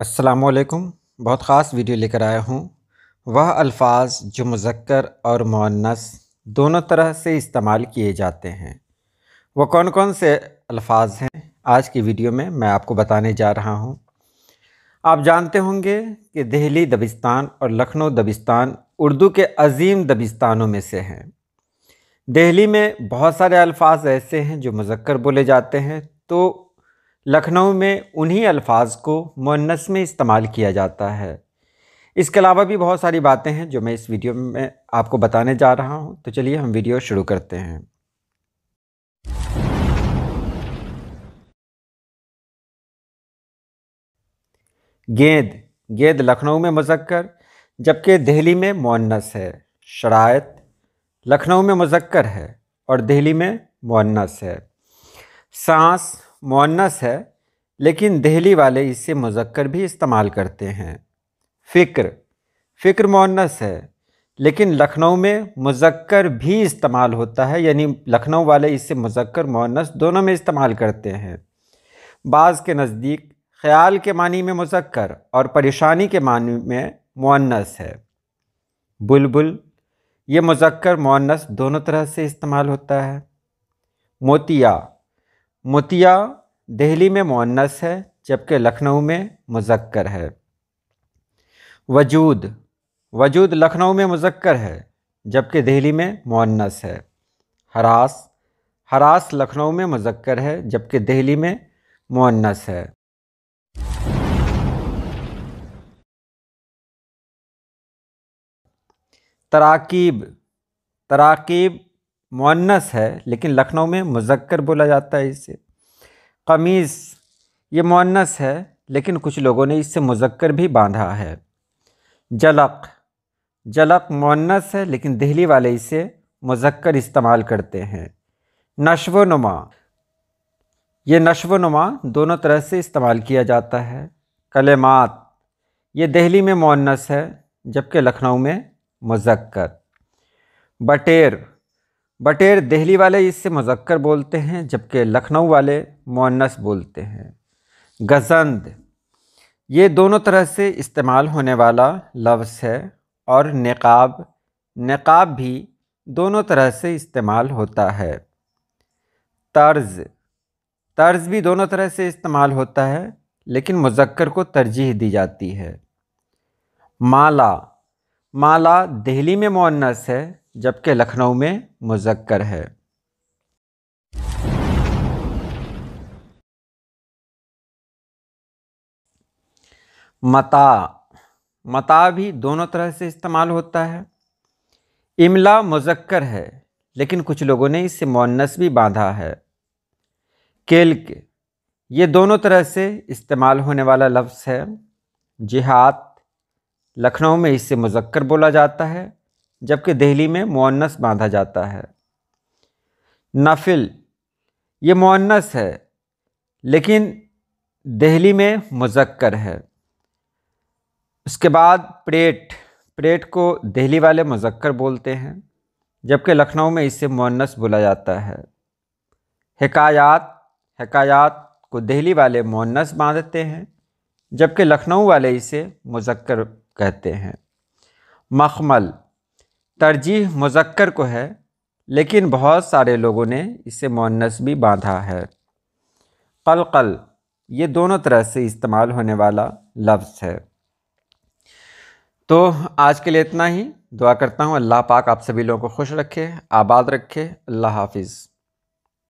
असलकुम बहुत ख़ास वीडियो लेकर आया हूँ वह अल्फाज जो मुजक्र और मुन्नस दोनों तरह से इस्तेमाल किए जाते हैं वो कौन कौन से अल्फाज हैं आज की वीडियो में मैं आपको बताने जा रहा हूँ आप जानते होंगे कि दिल्ली दबिस्तान और लखनऊ दबिस्तान उर्दू के अजीम दबिस्तानों में से हैं दिल्ली में बहुत सारे अल्फाज ऐसे हैं जो मुजक्र बोले जाते हैं तो लखनऊ में उन्हीं अल्फाज को मुन्नस में इस्तेमाल किया जाता है इसके अलावा भी बहुत सारी बातें हैं जो मैं इस वीडियो में आपको बताने जा रहा हूँ तो चलिए हम वीडियो शुरू करते हैं गेंद गेंद लखनऊ में मुजक्कर जबकि दिल्ली में मुनस है शरात लखनऊ में मुजक्कर है और दिल्ली में मुन्नस है सांस मुन्नस है लेकिन दहली वाले इससे मुजक्कर भी इस्तेमाल करते हैं फ़िक्र फ़िक्र मुन्नस है लेकिन लखनऊ में मुजक्कर भी इस्तेमाल होता है यानी लखनऊ वाले इससे मुजक्कर मुन्नस दोनों में इस्तेमाल करते हैं बाज़ के नज़दीक ख़याल के मानी में मुजक्कर और परेशानी के मानी में मुन्नस है बुलबुल ये मुजक्कर मुन्नस दोनों तरह से इस्तेमाल होता है मोतिया मोतिया दिल्ली में मुन्नस है जबकि लखनऊ में मुजक्कर है वजूद वजूद लखनऊ में मुजक्कर है जबकि दिल्ली में मुन्नस है हरास हरास लखनऊ में मुजक्कर है जबकि दिल्ली में मुन्नस है तराकीब तराकीब मुन्नस है लेकिन लखनऊ में मुजक्कर बोला जाता है इसे कमीज़ ये मुन्नस है लेकिन कुछ लोगों ने इससे मुजक्कर भी बांधा है जलक जलक मुन्नस है लेकिन दिल्ली वाले इसे मुजक्कर इस्तेमाल करते हैं नशव नुमा ये नशव नुमा दोनों तरह से इस्तेमाल किया जाता है कलेमात ये दिल्ली में मुन्नस है जबकि लखनऊ में मुजक्कर बटेर बटेर दिल्ली वाले इससे मुजक्कर बोलते हैं जबकि लखनऊ वाले मुन्नस बोलते हैं गजंद ये दोनों तरह से इस्तेमाल होने वाला लफ्ज़ है और नकाब नकाब भी दोनों तरह से इस्तेमाल होता है तर्ज तर्ज भी दोनों तरह से इस्तेमाल होता है लेकिन मुजक्कर को तरजीह दी जाती है माला माला दिल्ली में मुन्नस है जबकि लखनऊ में मुजक्कर है मता मता भी दोनों तरह से इस्तेमाल होता है इमला मुजक्कर है लेकिन कुछ लोगों ने इसे मोनस भी बांधा है केल्क ये दोनों तरह से इस्तेमाल होने वाला लफ्ज़ है जिहाद लखनऊ में इसे मुजक्कर बोला जाता है जबकि दिल्ली में मुन्नस बांधा जाता है नफिल ये मुन्नस है लेकिन दिल्ली में मुजक्कर है उसके बाद प्रेट प्रेट को दिल्ली वाले मुजक्कर बोलते हैं जबकि लखनऊ में इसे मुन्नस बोला जाता है हकायात हकायात को दिल्ली वाले मुन्नस बांधते हैं जबकि लखनऊ वाले इसे मुजक्कर कहते हैं मखमल तरजीह मुजक्कर को है लेकिन बहुत सारे लोगों ने इसे मुन्नस भी बांधा है कल कल ये दोनों तरह से इस्तेमाल होने वाला लफ्ज़ है तो आज के लिए इतना ही दुआ करता हूँ अल्लाह पाक आप सभी लोगों को खुश रखे आबाद रखे अल्लाह हाफिज़